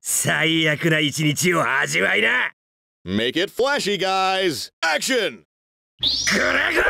最悪な一日を味わいな Make it flashy, guys! Action! グラグラ